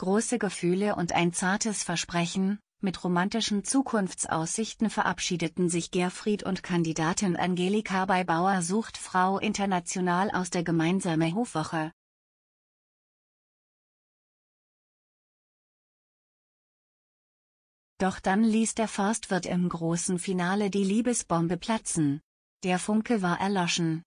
große Gefühle und ein zartes Versprechen, mit romantischen Zukunftsaussichten verabschiedeten sich Gerfried und Kandidatin Angelika bei Bauer sucht Frau international aus der gemeinsamen Hofwoche. Doch dann ließ der Forstwirt im großen Finale die Liebesbombe platzen. Der Funke war erloschen.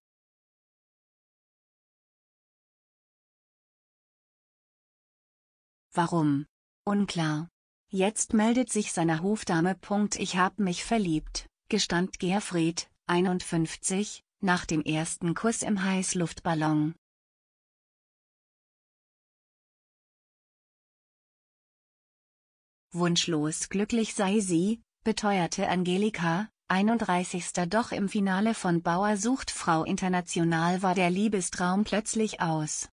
Warum? Unklar. Jetzt meldet sich seine Hofdame. Ich hab mich verliebt, gestand Gerfried, 51, nach dem ersten Kuss im Heißluftballon. Wunschlos glücklich sei sie, beteuerte Angelika, 31. Doch im Finale von Bauer sucht Frau International war der Liebestraum plötzlich aus.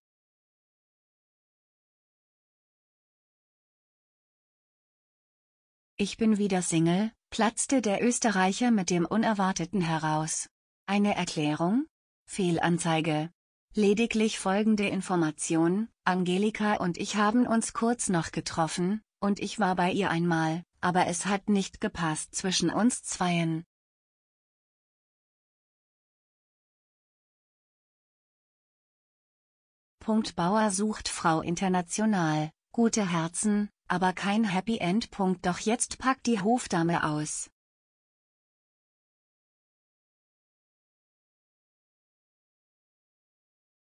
Ich bin wieder Single, platzte der Österreicher mit dem Unerwarteten heraus. Eine Erklärung? Fehlanzeige. Lediglich folgende Information, Angelika und ich haben uns kurz noch getroffen, und ich war bei ihr einmal, aber es hat nicht gepasst zwischen uns zweien. Punkt Bauer sucht Frau international, gute Herzen, aber kein Happy End. Doch jetzt packt die Hofdame aus.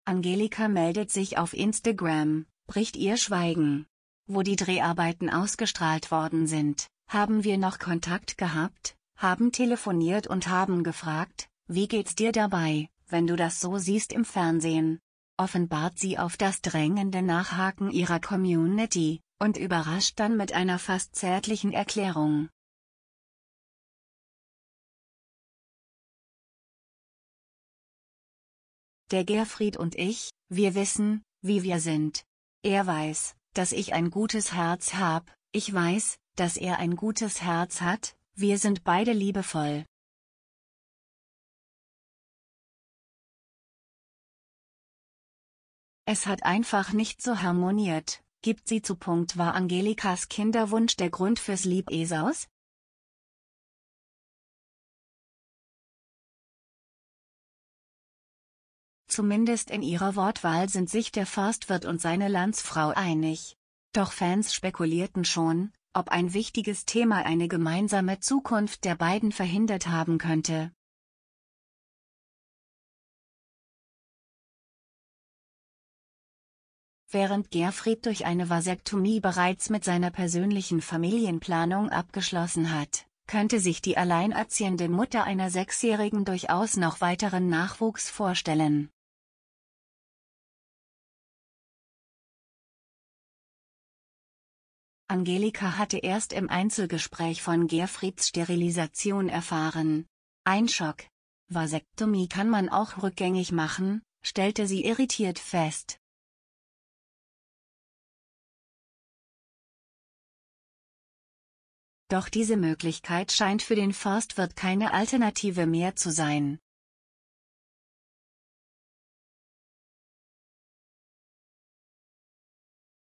Angelika meldet sich auf Instagram, bricht ihr Schweigen. Wo die Dreharbeiten ausgestrahlt worden sind, haben wir noch Kontakt gehabt, haben telefoniert und haben gefragt, wie geht's dir dabei, wenn du das so siehst im Fernsehen? Offenbart sie auf das drängende Nachhaken ihrer Community, und überrascht dann mit einer fast zärtlichen Erklärung. Der Gerfried und ich, wir wissen, wie wir sind. Er weiß, dass ich ein gutes Herz hab, ich weiß, dass er ein gutes Herz hat, wir sind beide liebevoll. Es hat einfach nicht so harmoniert, gibt sie zu. Punkt war Angelikas Kinderwunsch der Grund fürs Lieb Esaus? Zumindest in ihrer Wortwahl sind sich der Forstwirt und seine Landsfrau einig. Doch Fans spekulierten schon, ob ein wichtiges Thema eine gemeinsame Zukunft der beiden verhindert haben könnte. Während Gerfried durch eine Vasektomie bereits mit seiner persönlichen Familienplanung abgeschlossen hat, könnte sich die alleinerziehende Mutter einer Sechsjährigen durchaus noch weiteren Nachwuchs vorstellen. Angelika hatte erst im Einzelgespräch von Gerfrieds Sterilisation erfahren. Ein Schock. Vasektomie kann man auch rückgängig machen, stellte sie irritiert fest. Doch diese Möglichkeit scheint für den Forstwirt keine Alternative mehr zu sein.